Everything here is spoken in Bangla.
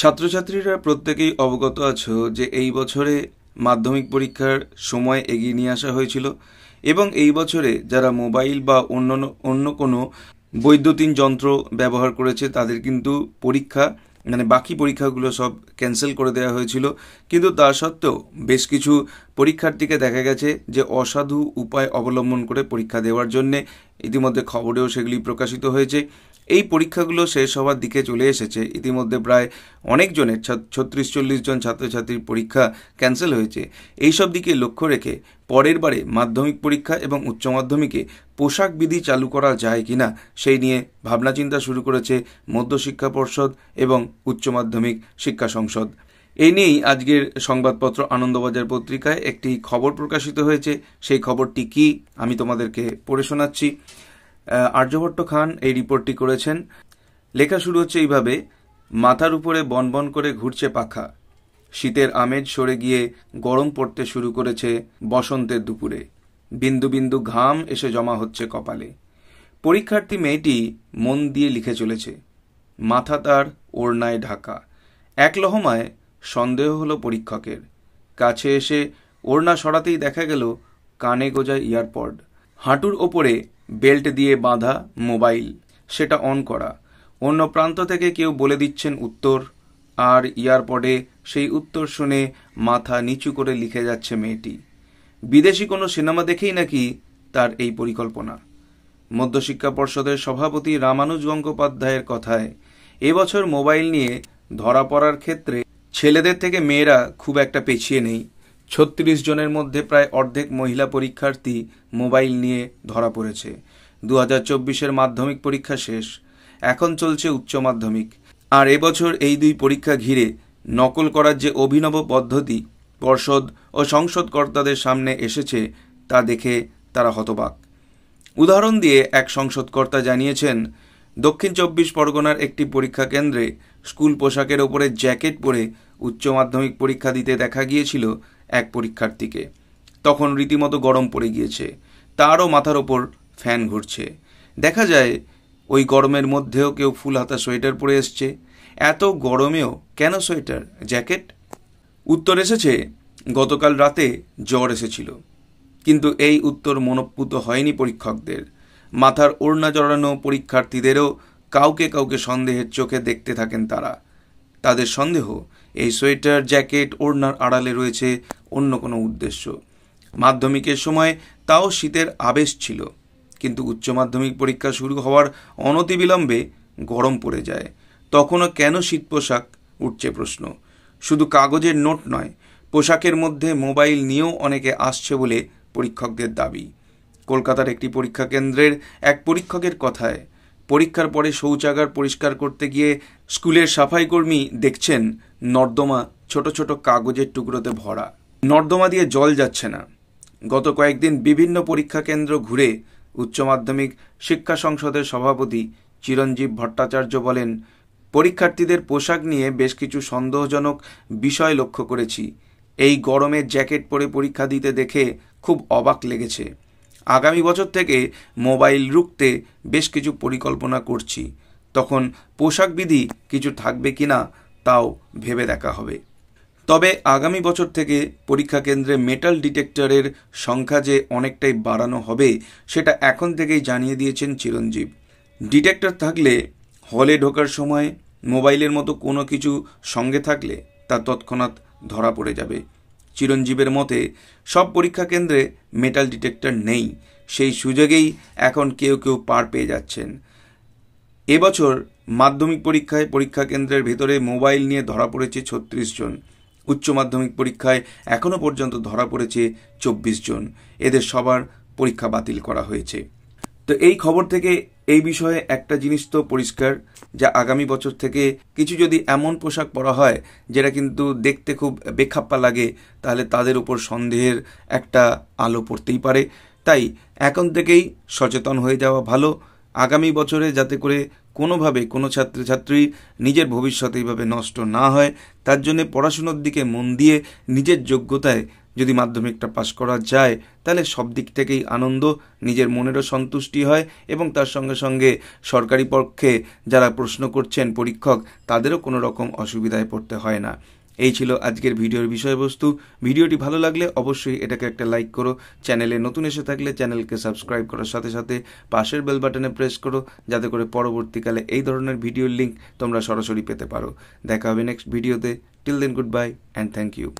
ছাত্রছাত্রীরা প্রত্যেকেই অবগত আছো যে এই বছরে মাধ্যমিক পরীক্ষার সময় এগিয়ে নিয়ে আসা হয়েছিল এবং এই বছরে যারা মোবাইল বা অন্য অন্য কোনো বৈদ্যুতিন যন্ত্র ব্যবহার করেছে তাদের কিন্তু পরীক্ষা মানে বাকি পরীক্ষাগুলো সব ক্যান্সেল করে দেওয়া হয়েছিল কিন্তু তা সত্ত্বেও বেশ কিছু পরীক্ষার্থীকে দেখা গেছে যে অসাধু উপায় অবলম্বন করে পরীক্ষা দেওয়ার জন্যে ইতিমধ্যে খবরেও সেগুলি প্রকাশিত হয়েছে এই পরীক্ষাগুলো শেষ হওয়ার দিকে চলে এসেছে ইতিমধ্যে প্রায় অনেকজনের ছত্রিশ চল্লিশ জন ছাত্রছাত্রীর পরীক্ষা ক্যান্সেল হয়েছে এইসব দিকে লক্ষ্য রেখে পরের বারে মাধ্যমিক পরীক্ষা এবং উচ্চ মাধ্যমিকে পোশাক বিধি চালু করা যায় কিনা সেই নিয়ে ভাবনা চিন্তা শুরু করেছে মধ্যশিক্ষা পর্ষদ এবং উচ্চ মাধ্যমিক শিক্ষা সংসদ এই নিয়েই আজকের সংবাদপত্র আনন্দবাজার পত্রিকায় একটি খবর প্রকাশিত হয়েছে সেই খবরটি কি আমি তোমাদেরকে পড়ে শোনাচ্ছি আর্যভট্ট খান এই রিপোর্টটি করেছেন লেখা শুরু হচ্ছে এইভাবে মাথার উপরে বনবন করে ঘুরছে পাখা শীতের আমেজ সরে গিয়ে গরম পড়তে শুরু করেছে বসন্তের দুপুরে বিন্দু বিন্দু ঘাম এসে জমা হচ্ছে কপালে পরীক্ষার্থী মেয়েটি মন দিয়ে লিখে চলেছে মাথা তার ওড়নায় ঢাকা এক লহমায় সন্দেহ হল পরীক্ষকের কাছে এসে ওড়না সরাতেই দেখা গেল কানে গোজা ইয়ারপড হাঁটুর ওপরে বেল্ট দিয়ে বাঁধা মোবাইল সেটা অন করা অন্য প্রান্ত থেকে কেউ বলে দিচ্ছেন উত্তর আর ইয়ারপডে সেই উত্তর শুনে মাথা নিচু করে লিখে যাচ্ছে মেয়েটি বিদেশি কোনো সিনেমা দেখেই নাকি তার এই পরিকল্পনা মধ্যশিক্ষা পর্ষদের সভাপতি রামানুজ গঙ্গোপাধ্যায়ের কথায় এবছর মোবাইল নিয়ে ধরা পড়ার ক্ষেত্রে ছেলেদের থেকে মেয়েরা খুব একটা পেছিয়ে নেই ছত্রিশ জনের মধ্যে প্রায় অর্ধেক মহিলা পরীক্ষার্থী মোবাইল নিয়ে ধরা পড়েছে দু হাজার চব্বিশের মাধ্যমিক পরীক্ষা শেষ এখন চলছে উচ্চ মাধ্যমিক আর এবছর এই দুই পরীক্ষা ঘিরে নকল করার যে অভিনব পদ্ধতি পর্ষদ ও সংসদ কর্তাদের সামনে এসেছে তা দেখে তারা হতবাক উদাহরণ দিয়ে এক সংসদকর্তা জানিয়েছেন দক্ষিণ চব্বিশ পরগনার একটি পরীক্ষা কেন্দ্রে স্কুল পোশাকের ওপরে জ্যাকেট পরে উচ্চ মাধ্যমিক পরীক্ষা দিতে দেখা গিয়েছিল এক পরীক্ষার্থীকে তখন রীতিমতো গরম পড়ে গিয়েছে তারও মাথার ওপর ফ্যান ঘুরছে দেখা যায় ওই গরমের মধ্যেও কেউ ফুল হাতা সোয়েটার পরে এসছে এত গরমেও কেন সোয়েটার জ্যাকেট উত্তর এসেছে গতকাল রাতে জ্বর এসেছিল কিন্তু এই উত্তর মনপ্পুত হয়নি পরীক্ষকদের মাথার ওড়না জড়ানো পরীক্ষার্থীদেরও কাউকে কাউকে সন্দেহের চোখে দেখতে থাকেন তারা তাদের সন্দেহ এই সোয়েটার জ্যাকেট ওড়নার আড়ালে রয়েছে অন্য কোনো উদ্দেশ্য মাধ্যমিকের সময় তাও শীতের আবেশ ছিল কিন্তু উচ্চ মাধ্যমিক পরীক্ষা শুরু হওয়ার অনতিবিলম্বে গরম পড়ে যায় তখনও কেন শীত পোশাক উঠছে প্রশ্ন শুধু কাগজের নোট নয় পোশাকের মধ্যে মোবাইল নিয়েও অনেকে আসছে বলে পরীক্ষকদের দাবি কলকাতার একটি পরীক্ষা কেন্দ্রের এক পরীক্ষকের কথায় পরীক্ষার পরে শৌচাগার পরিষ্কার করতে গিয়ে স্কুলের সাফাইকর্মী দেখছেন নর্দমা ছোট ছোট কাগজের টুকরোতে ভরা নর্দমা দিয়ে জল যাচ্ছে না গত কয়েকদিন বিভিন্ন পরীক্ষা কেন্দ্র ঘুরে উচ্চ মাধ্যমিক শিক্ষা সংসদের সভাপতি চিরঞ্জীব ভট্টাচার্য বলেন পরীক্ষার্থীদের পোশাক নিয়ে বেশ কিছু সন্দেহজনক বিষয় লক্ষ্য করেছি এই গরমে জ্যাকেট পরে পরীক্ষা দিতে দেখে খুব অবাক লেগেছে আগামী বছর থেকে মোবাইল রুখতে বেশ কিছু পরিকল্পনা করছি তখন পোশাকবিধি কিছু থাকবে কিনা তাও ভেবে দেখা হবে তবে আগামী বছর থেকে পরীক্ষা কেন্দ্রে মেটাল ডিটেক্টরের সংখ্যা যে অনেকটাই বাড়ানো হবে সেটা এখন থেকেই জানিয়ে দিয়েছেন চিরঞ্জীব ডিটেক্টর থাকলে হলে ঢোকার সময় মোবাইলের মতো কোনো কিছু সঙ্গে থাকলে তা তৎক্ষণাৎ ধরা পড়ে যাবে চিরঞ্জীবের মতে সব পরীক্ষা কেন্দ্রে মেটাল ডিটেক্টর নেই সেই সুযোগেই এখন কেউ কেউ পার পেয়ে যাচ্ছেন এবছর মাধ্যমিক পরীক্ষায় পরীক্ষা কেন্দ্রের ভেতরে মোবাইল নিয়ে ধরা পড়েছে ছত্রিশ জন উচ্চ মাধ্যমিক পরীক্ষায় এখনও পর্যন্ত ধরা পড়েছে চব্বিশ জন এদের সবার পরীক্ষা বাতিল করা হয়েছে তো এই খবর থেকে এই বিষয়ে একটা জিনিস তো পরিষ্কার যা আগামী বছর থেকে কিছু যদি এমন পোশাক পরা হয় যেটা কিন্তু দেখতে খুব বেখাপ্পা লাগে তাহলে তাদের উপর সন্দেহের একটা আলো পড়তেই পারে তাই এখন থেকেই সচেতন হয়ে যাওয়া ভালো আগামী বছরে যাতে করে কোনোভাবে কোনো ছাত্রছাত্রী নিজের ভবিষ্যৎ এইভাবে নষ্ট না হয় তার জন্য পড়াশুনোর দিকে মন দিয়ে নিজের যোগ্যতায় যদি মাধ্যমিকটা পাশ করা যায় তাহলে সব দিক থেকেই আনন্দ নিজের মনেরও সন্তুষ্টি হয় এবং তার সঙ্গে সঙ্গে সরকারি পক্ষে যারা প্রশ্ন করছেন পরীক্ষক তাদেরও কোনো রকম অসুবিধায় পড়তে হয় না এই ছিল আজকের ভিডিওর বিষয়বস্তু ভিডিওটি ভালো লাগলে অবশ্যই এটাকে একটা লাইক করো চ্যানেলে নতুন এসে থাকলে চ্যানেলকে সাবস্ক্রাইব করার সাথে সাথে পাশের বেল বাটনে প্রেস করো যাতে করে পরবর্তীকালে এই ধরনের ভিডিওর লিঙ্ক তোমরা সরাসরি পেতে পারো দেখা হবে নেক্সট ভিডিওতে till then good bye and thank you